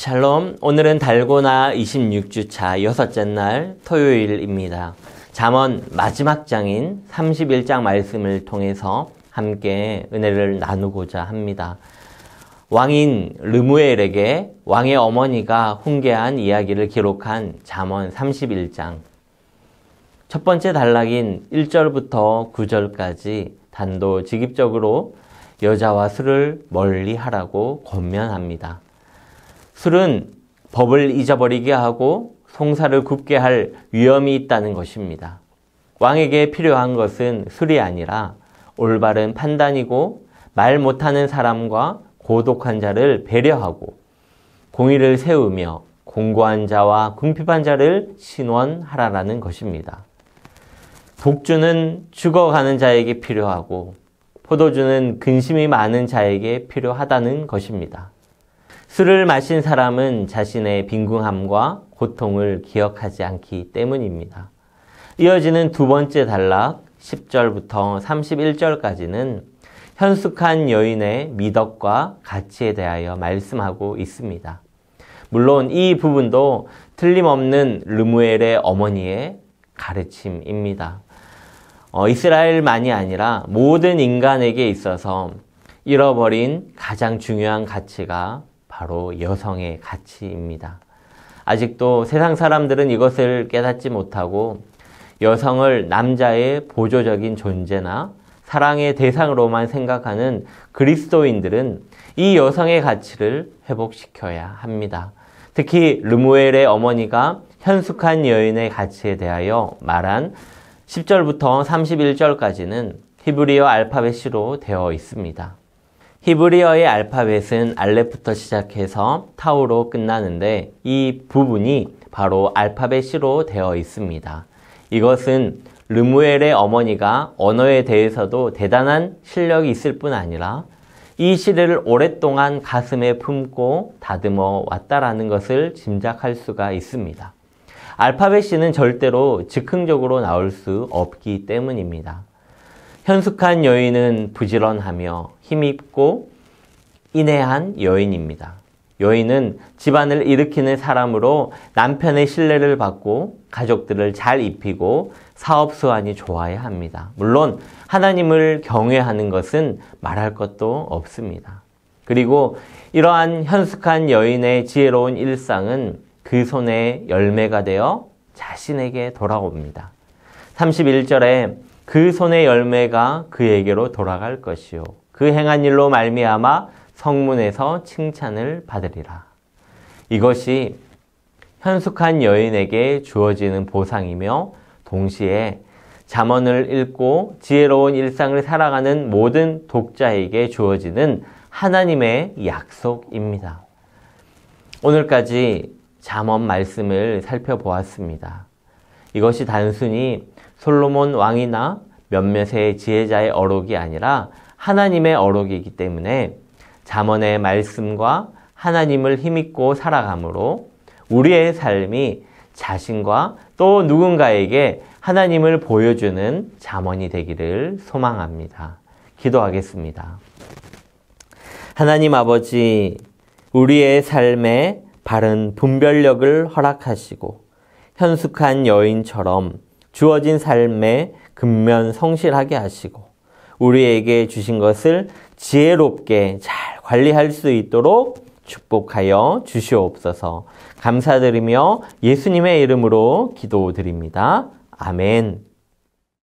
샬롬, 오늘은 달고나 26주차 여섯째 날 토요일입니다. 잠언 마지막 장인 31장 말씀을 통해서 함께 은혜를 나누고자 합니다. 왕인 르무엘에게 왕의 어머니가 훈계한 이야기를 기록한 잠언 31장. 첫 번째 단락인 1절부터 9절까지 단도직입적으로 여자와 술을 멀리 하라고 권면합니다. 술은 법을 잊어버리게 하고 송사를 굽게 할 위험이 있다는 것입니다. 왕에게 필요한 것은 술이 아니라 올바른 판단이고 말 못하는 사람과 고독한 자를 배려하고 공의를 세우며 공고한 자와 궁핍한 자를 신원하라라는 것입니다. 독주는 죽어가는 자에게 필요하고 포도주는 근심이 많은 자에게 필요하다는 것입니다. 술을 마신 사람은 자신의 빈궁함과 고통을 기억하지 않기 때문입니다. 이어지는 두 번째 단락 10절부터 31절까지는 현숙한 여인의 미덕과 가치에 대하여 말씀하고 있습니다. 물론 이 부분도 틀림없는 르무엘의 어머니의 가르침입니다. 어, 이스라엘만이 아니라 모든 인간에게 있어서 잃어버린 가장 중요한 가치가 바로 여성의 가치입니다. 아직도 세상 사람들은 이것을 깨닫지 못하고 여성을 남자의 보조적인 존재나 사랑의 대상으로만 생각하는 그리스도인들은 이 여성의 가치를 회복시켜야 합니다. 특히 르무엘의 어머니가 현숙한 여인의 가치에 대하여 말한 10절부터 31절까지는 히브리어 알파벳 C로 되어 있습니다. 히브리어의 알파벳은 알렙부터 시작해서 타우로 끝나는데 이 부분이 바로 알파벳 C로 되어 있습니다. 이것은 르무엘의 어머니가 언어에 대해서도 대단한 실력이 있을 뿐 아니라 이 시를 오랫동안 가슴에 품고 다듬어 왔다라는 것을 짐작할 수가 있습니다. 알파벳 C는 절대로 즉흥적으로 나올 수 없기 때문입니다. 현숙한 여인은 부지런하며 힘입고 인애한 여인입니다. 여인은 집안을 일으키는 사람으로 남편의 신뢰를 받고 가족들을 잘 입히고 사업 수완이 좋아야 합니다. 물론 하나님을 경외하는 것은 말할 것도 없습니다. 그리고 이러한 현숙한 여인의 지혜로운 일상은 그 손에 열매가 되어 자신에게 돌아옵니다. 31절에 그 손의 열매가 그에게로 돌아갈 것이요. 그 행한 일로 말미암아 성문에서 칭찬을 받으리라. 이것이 현숙한 여인에게 주어지는 보상이며 동시에 자언을 읽고 지혜로운 일상을 살아가는 모든 독자에게 주어지는 하나님의 약속입니다. 오늘까지 자언 말씀을 살펴보았습니다. 이것이 단순히 솔로몬 왕이나 몇몇의 지혜자의 어록이 아니라 하나님의 어록이기 때문에 자언의 말씀과 하나님을 힘입고 살아감으로 우리의 삶이 자신과 또 누군가에게 하나님을 보여주는 자언이 되기를 소망합니다. 기도하겠습니다. 하나님 아버지, 우리의 삶에 바른 분별력을 허락하시고 현숙한 여인처럼 주어진 삶에 근면 성실하게 하시고 우리에게 주신 것을 지혜롭게 잘 관리할 수 있도록 축복하여 주시옵소서. 감사드리며 예수님의 이름으로 기도드립니다. 아멘.